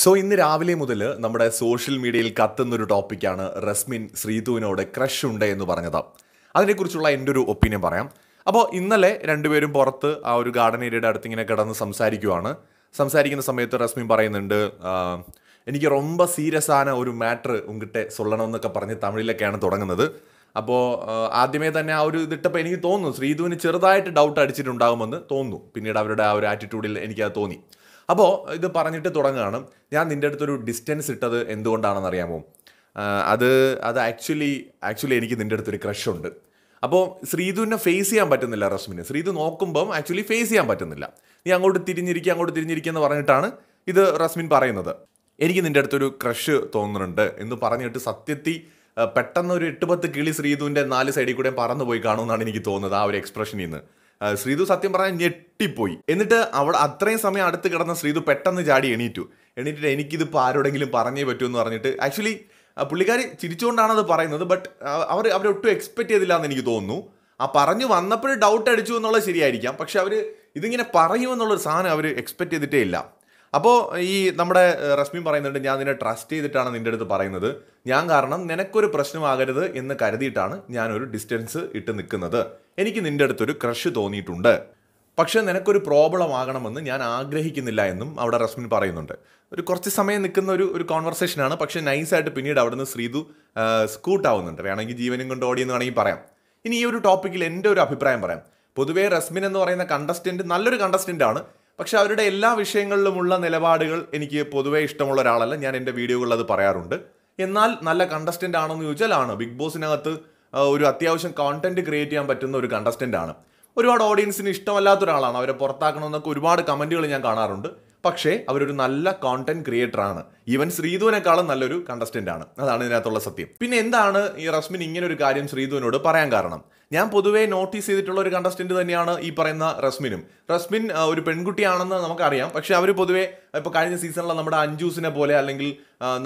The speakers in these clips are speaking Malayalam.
സോ ഇന്ന് രാവിലെ മുതൽ നമ്മുടെ സോഷ്യൽ മീഡിയയിൽ കത്തുന്നൊരു ടോപ്പിക്കാണ് റസ്മിൻ ശ്രീതുവിനോട് ക്രഷ് ഉണ്ട് എന്ന് പറഞ്ഞത് അതിനെക്കുറിച്ചുള്ള എൻ്റെ ഒരു ഒപ്പീനിയൻ പറയാം അപ്പോൾ ഇന്നലെ രണ്ടുപേരും പുറത്ത് ആ ഒരു ഗാർഡൻ ഏരിയയുടെ അടുത്ത് ഇങ്ങനെ കിടന്ന് സംസാരിക്കുവാണ് സംസാരിക്കുന്ന സമയത്ത് റസ്മിൻ പറയുന്നുണ്ട് എനിക്ക് സീരിയസ് സീരിയസാണ് ഒരു മാറ്റർ ഉങ്കിട്ടെ സൊല്ലണമെന്നൊക്കെ പറഞ്ഞ് തമിഴിലൊക്കെയാണ് തുടങ്ങുന്നത് അപ്പോൾ ആദ്യമേ തന്നെ ആ ഒരു ഇതിട്ടപ്പോൾ എനിക്ക് തോന്നുന്നു ശ്രീതുവിന് ചെറുതായിട്ട് ഡൗട്ട് അടിച്ചിട്ടുണ്ടാകുമെന്ന് തോന്നുന്നു പിന്നീട് അവരുടെ ആ ഒരു ആറ്റിറ്റ്യൂഡിൽ എനിക്കത് തോന്നി അപ്പോൾ ഇത് പറഞ്ഞിട്ട് തുടങ്ങുകയാണ് ഞാൻ നിൻ്റെ അടുത്തൊരു ഡിസ്റ്റൻസ് ഇട്ടത് എന്തുകൊണ്ടാണെന്ന് അറിയാമോ അത് അത് ആക്ച്വലി ആക്ച്വലി എനിക്ക് നിൻ്റെ അടുത്തൊരു ക്രഷുണ്ട് അപ്പോൾ ശ്രീതുവിനെ ഫേസ് ചെയ്യാൻ പറ്റുന്നില്ല റസ്മിന് ശ്രീധു നോക്കുമ്പം ആക്ച്വലി ഫേസ് ചെയ്യാൻ പറ്റുന്നില്ല നീ അങ്ങോട്ട് തിരിഞ്ഞിരിക്കുക അങ്ങോട്ട് തിരിഞ്ഞിരിക്കുക എന്ന് പറഞ്ഞിട്ടാണ് ഇത് റസ്മിൻ പറയുന്നത് എനിക്ക് നിൻ്റെ അടുത്തൊരു ക്രഷ് തോന്നുന്നുണ്ട് എന്ന് പറഞ്ഞിട്ട് സത്യത്തിൽ പെട്ടെന്ന് ഒരു എട്ട് പത്ത് കിളി ശ്രീതുവിൻ്റെ നാല് സൈഡിൽ കൂടെ പറന്നു പോയി കാണുമെന്നാണ് എനിക്ക് തോന്നുന്നത് ആ ഒരു എക്സ്പ്രഷനിൽ നിന്ന് ശ്രീതു സത്യം പറഞ്ഞാൽ ഞെട്ടിപ്പോയി എന്നിട്ട് അവിടെ അത്രയും സമയം അടുത്ത് കിടന്ന ശ്രീതു പെട്ടെന്ന് ചാടി എണീറ്റു എണീറ്റിട്ട് എനിക്കിതിപ്പോൾ ആരോടെങ്കിലും പറഞ്ഞേ പറ്റൂ എന്ന് പറഞ്ഞിട്ട് ആക്ച്വലി പുള്ളിക്കാർ ചിരിച്ചുകൊണ്ടാണ് അത് പറയുന്നത് ബട്ട് അവർ അവരൊട്ടും എക്സ്പെക്ട് ചെയ്തില്ല എന്ന് എനിക്ക് തോന്നുന്നു ആ പറഞ്ഞു വന്നപ്പോഴും ഡൗട്ട് അടിച്ചു എന്നുള്ളത് ശരിയായിരിക്കാം പക്ഷെ അവർ ഇതിങ്ങനെ പറയുമെന്നുള്ളൊരു സാധനം അവർ എക്സ്പെക്ട് ചെയ്തിട്ടേ ഇല്ല അപ്പോൾ ഈ നമ്മുടെ റസ്മി പറയുന്നുണ്ട് ഞാൻ നിന്നെ ട്രസ്റ്റ് ചെയ്തിട്ടാണ് നിൻ്റെ അടുത്ത് പറയുന്നത് ഞാൻ കാരണം നിനക്കൊരു പ്രശ്നമാകരുത് എന്ന് കരുതിയിട്ടാണ് ഞാനൊരു ഡിസ്റ്റൻസ് ഇട്ട് നിൽക്കുന്നത് എനിക്ക് നിൻ്റെ അടുത്തൊരു ക്രഷ് തോന്നിയിട്ടുണ്ട് പക്ഷേ നിനക്കൊരു പ്രോബ്ലം ആകണമെന്ന് ഞാൻ ആഗ്രഹിക്കുന്നില്ല എന്നും അവിടെ റസ്മിൻ പറയുന്നുണ്ട് ഒരു കുറച്ച് സമയം നിൽക്കുന്ന ഒരു ഒരു കോൺവെർസേഷനാണ് പക്ഷേ നൈസായിട്ട് പിന്നീട് അവിടുന്ന് ശ്രീതു സ്കൂട്ടാവുന്നുണ്ട് വേണമെങ്കിൽ ജീവനും കൊണ്ട് ഓടിയെന്ന് വേണമെങ്കിൽ പറയാം ഇനി ഈ ഒരു ടോപ്പിക്കിൽ എൻ്റെ ഒരു അഭിപ്രായം പറയാം പൊതുവേ റസ്മിൻ എന്ന് പറയുന്ന കണ്ടസ്റ്റൻറ്റ് നല്ലൊരു കണ്ടസ്റ്റൻ്റ് ആണ് പക്ഷെ അവരുടെ എല്ലാ വിഷയങ്ങളിലുമുള്ള നിലപാടുകൾ എനിക്ക് പൊതുവേ ഇഷ്ടമുള്ള ഒരാളല്ല ഞാൻ എൻ്റെ വീഡിയോകളിൽ അത് പറയാറുണ്ട് എന്നാൽ നല്ല കണ്ടസ്റ്റൻ്റ് ആണെന്ന് ചോദിച്ചാൽ ആണ് ബിഗ് ബോസിനകത്ത് ഒരു അത്യാവശ്യം കോണ്ടന്റ് ക്രിയേറ്റ് ചെയ്യാൻ പറ്റുന്ന ഒരു കണ്ടസ്റ്റൻ്റ് ആണ് ഒരുപാട് ഓഡിയൻസിന് ഇഷ്ടമല്ലാത്ത ഒരാളാണ് അവരെ പുറത്താക്കണമെന്നൊക്കെ ഒരുപാട് കമൻറ്റുകൾ ഞാൻ കാണാറുണ്ട് പക്ഷേ അവരൊരു നല്ല കോണ്ടന്റ് ക്രിയേറ്ററാണ് ഈവൻ ശ്രീധുവിനേക്കാളും നല്ലൊരു കണ്ടസ്റ്റന്റ് ആണ് അതാണ് ഇതിനകത്തുള്ള സത്യം പിന്നെ എന്താണ് ഈ റസ്മിൻ ഇങ്ങനെ ഒരു കാര്യം ശ്രീധുവിനോട് പറയാൻ കാരണം ഞാൻ പൊതുവേ നോട്ടീസ് ചെയ്തിട്ടുള്ള ഒരു കണ്ടസ്റ്റന്റ് തന്നെയാണ് ഈ പറയുന്ന റസ്മിനും റസ്മിൻ ഒരു പെൺകുട്ടിയാണെന്ന് നമുക്കറിയാം പക്ഷെ അവർ പൊതുവേ ഇപ്പൊ കഴിഞ്ഞ സീസണിലെ നമ്മുടെ അഞ്ജൂസിനെ പോലെ അല്ലെങ്കിൽ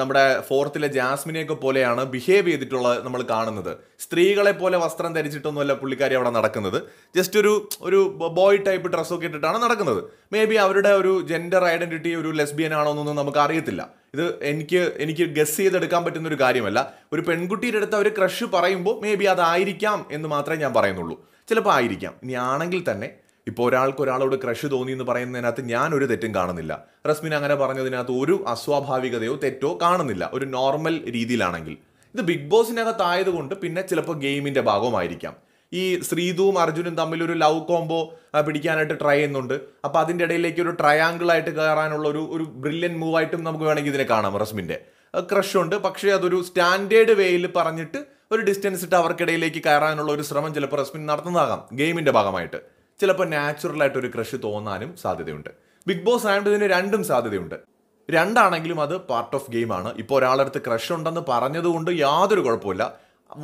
നമ്മുടെ ഫോർത്തിലെ ജാസ്മിനെയൊക്കെ പോലെയാണ് ബിഹേവ് ചെയ്തിട്ടുള്ളത് നമ്മൾ കാണുന്നത് സ്ത്രീകളെ പോലെ വസ്ത്രം ധരിച്ചിട്ടൊന്നുമല്ല പുള്ളിക്കാരി അവിടെ നടക്കുന്നത് ജസ്റ്റ് ഒരു ഒരു ബോയ് ടൈപ്പ് ഡ്രസ്സൊക്കെ ഇട്ടിട്ടാണ് നടക്കുന്നത് മേ ബി അവരുടെ ഒരു ജെൻഡർ ഐഡന്റിറ്റി ഒരു ലെസ്ബിയൻ ആണോ എന്നൊന്നും നമുക്ക് അറിയത്തില്ല ഇത് എനിക്ക് എനിക്ക് ഗസ് ചെയ്തെടുക്കാൻ പറ്റുന്ന ഒരു കാര്യമല്ല ഒരു പെൺകുട്ടിയുടെ അടുത്ത് അവർ ക്രഷ് പറയുമ്പോൾ മേ ബി അതായിരിക്കാം എന്ന് മാത്രമേ ഞാൻ പറയുന്നുള്ളൂ ചിലപ്പോൾ ആയിരിക്കാം ഇനി ആണെങ്കിൽ തന്നെ ഇപ്പോൾ ഒരാൾക്ക് ഒരാളോട് ക്രഷ് തോന്നി എന്ന് പറയുന്നതിനകത്ത് ഞാൻ ഒരു തെറ്റും കാണുന്നില്ല റസ്മിൻ അങ്ങനെ പറഞ്ഞതിനകത്ത് ഒരു അസ്വാഭാവികതയോ തെറ്റോ കാണുന്നില്ല ഒരു നോർമൽ രീതിയിലാണെങ്കിൽ ഇത് ബിഗ് ബോസിനകത്തായതുകൊണ്ട് പിന്നെ ചിലപ്പോൾ ഗെയിമിൻ്റെ ഭാഗമായിരിക്കാം ഈ ശ്രീതുവും അർജുനും തമ്മിൽ ഒരു ലവ് കോംബോ പിടിക്കാനായിട്ട് ട്രൈ ചെയ്യുന്നുണ്ട് അപ്പൊ അതിന്റെ ഇടയിലേക്ക് ഒരു ട്രയാങ്കിൾ ആയിട്ട് കയറാനുള്ള ഒരു ഒരു ബ്രില്യൻ ആയിട്ടും നമുക്ക് വേണമെങ്കിൽ ഇതിനെ കാണാം ക്രഷ് ഉണ്ട് പക്ഷേ അതൊരു സ്റ്റാൻഡേർഡ് വേയിൽ പറഞ്ഞിട്ട് ഒരു ഡിസ്റ്റൻസ് ഇട്ട് അവർക്കിടയിലേക്ക് കയറാനുള്ള ഒരു ശ്രമം ചിലപ്പോൾ റസ്മിൻ നടത്തുന്നതാകാം ഗെയിമിൻ്റെ ഭാഗമായിട്ട് ചിലപ്പോൾ നാച്ചുറൽ ആയിട്ട് ഒരു ക്രഷ് തോന്നാനും സാധ്യതയുണ്ട് ബിഗ് ബോസ് ആയതിന് ഇതിന് രണ്ടും സാധ്യതയുണ്ട് രണ്ടാണെങ്കിലും അത് പാർട്ട് ഓഫ് ഗെയിമാണ് ഇപ്പോൾ ഒരാളടുത്ത് ക്രഷ് ഉണ്ടെന്ന് പറഞ്ഞതുകൊണ്ട് യാതൊരു കുഴപ്പമില്ല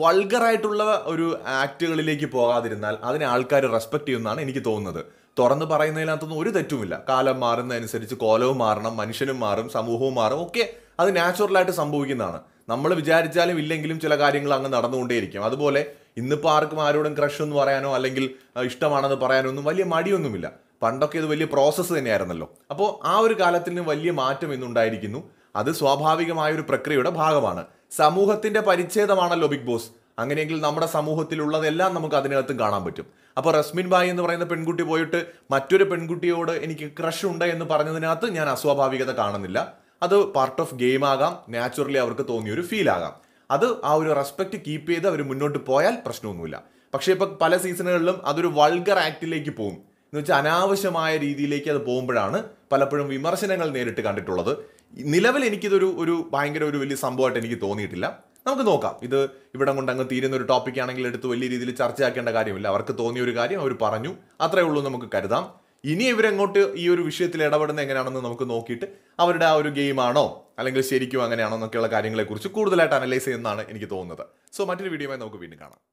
വൾഗറായിട്ടുള്ള ഒരു ആക്റ്റുകളിലേക്ക് പോകാതിരുന്നാൽ അതിനെ ആൾക്കാർ റെസ്പെക്ട് ചെയ്യുമെന്നാണ് എനിക്ക് തോന്നുന്നത് തുറന്ന് പറയുന്നതിനകത്തൊന്നും ഒരു തെറ്റുമില്ല കാലം മാറുന്നതനുസരിച്ച് കോലവും മാറണം മനുഷ്യനും മാറും സമൂഹവും മാറും ഒക്കെ അത് നാച്ചുറലായിട്ട് സംഭവിക്കുന്നതാണ് നമ്മൾ വിചാരിച്ചാലും ഇല്ലെങ്കിലും ചില കാര്യങ്ങൾ അങ്ങ് നടന്നുകൊണ്ടേയിരിക്കും അതുപോലെ ഇന്നിപ്പോൾ ആർക്കും ആരോടും ക്രഷ് എന്ന് പറയാനോ അല്ലെങ്കിൽ ഇഷ്ടമാണെന്ന് പറയാനോ ഒന്നും വലിയ മടിയൊന്നുമില്ല പണ്ടൊക്കെ ഇത് വലിയ പ്രോസസ്സ് തന്നെയായിരുന്നല്ലോ അപ്പോൾ ആ ഒരു കാലത്തിന് വലിയ മാറ്റം ഇന്നുണ്ടായിരിക്കുന്നു അത് സ്വാഭാവികമായ ഒരു പ്രക്രിയയുടെ ഭാഗമാണ് സമൂഹത്തിന്റെ പരിച്ഛേദമാണല്ലോ ബിഗ് ബോസ് അങ്ങനെയെങ്കിൽ നമ്മുടെ സമൂഹത്തിലുള്ളതെല്ലാം നമുക്ക് അതിനകത്തും കാണാൻ പറ്റും അപ്പോൾ റസ്മിൻ ബായി എന്ന് പറയുന്ന പെൺകുട്ടി പോയിട്ട് മറ്റൊരു പെൺകുട്ടിയോട് എനിക്ക് ക്രഷ് ഉണ്ട് എന്ന് പറഞ്ഞതിനകത്ത് ഞാൻ അസ്വാഭാവികത കാണുന്നില്ല അത് പാർട്ട് ഓഫ് ഗെയിം ആകാം നാച്ചുറലി അവർക്ക് തോന്നിയ ഒരു ഫീൽ ആകാം അത് ആ ഒരു റെസ്പെക്റ്റ് കീപ്പ് ചെയ്ത് അവർ മുന്നോട്ട് പോയാൽ പ്രശ്നമൊന്നുമില്ല പക്ഷേ ഇപ്പോൾ പല സീസണുകളിലും അതൊരു വൾഗർ ആക്റ്റിലേക്ക് പോകും എന്ന് വെച്ചാൽ അനാവശ്യമായ രീതിയിലേക്ക് അത് പോകുമ്പോഴാണ് പലപ്പോഴും വിമർശനങ്ങൾ നേരിട്ട് കണ്ടിട്ടുള്ളത് നിലവിൽ എനിക്കിതൊരു ഒരു ഭയങ്കര ഒരു വലിയ സംഭവമായിട്ട് എനിക്ക് തോന്നിയിട്ടില്ല നമുക്ക് നോക്കാം ഇത് ഇവിടെ കൊണ്ട് അങ്ങ് തീരുന്ന ഒരു ടോപ്പിക് ആണെങ്കിൽ എടുത്ത് വലിയ രീതിയിൽ ചർച്ചയാക്കേണ്ട കാര്യമില്ല അവർക്ക് തോന്നിയ ഒരു കാര്യം അവർ പറഞ്ഞു അത്രേ ഉള്ളൂ നമുക്ക് കരുതാം ഇനി ഇവരെങ്ങോട്ട് ഈ ഒരു വിഷയത്തിൽ ഇടപെടുന്ന എങ്ങനെയാണെന്ന് നമുക്ക് നോക്കിയിട്ട് അവരുടെ ആ ഒരു ഗെയിമാണോ അല്ലെങ്കിൽ ശരിക്കും അങ്ങനെയാണോ എന്നൊക്കെയുള്ള കാര്യങ്ങളെക്കുറിച്ച് കൂടുതലായിട്ട് അനലൈസ് ചെയ്യുന്നതാണ് എനിക്ക് തോന്നുന്നത് സോ മറ്റൊരു വീഡിയോയുമായി നമുക്ക് വീണ്ടും കാണാം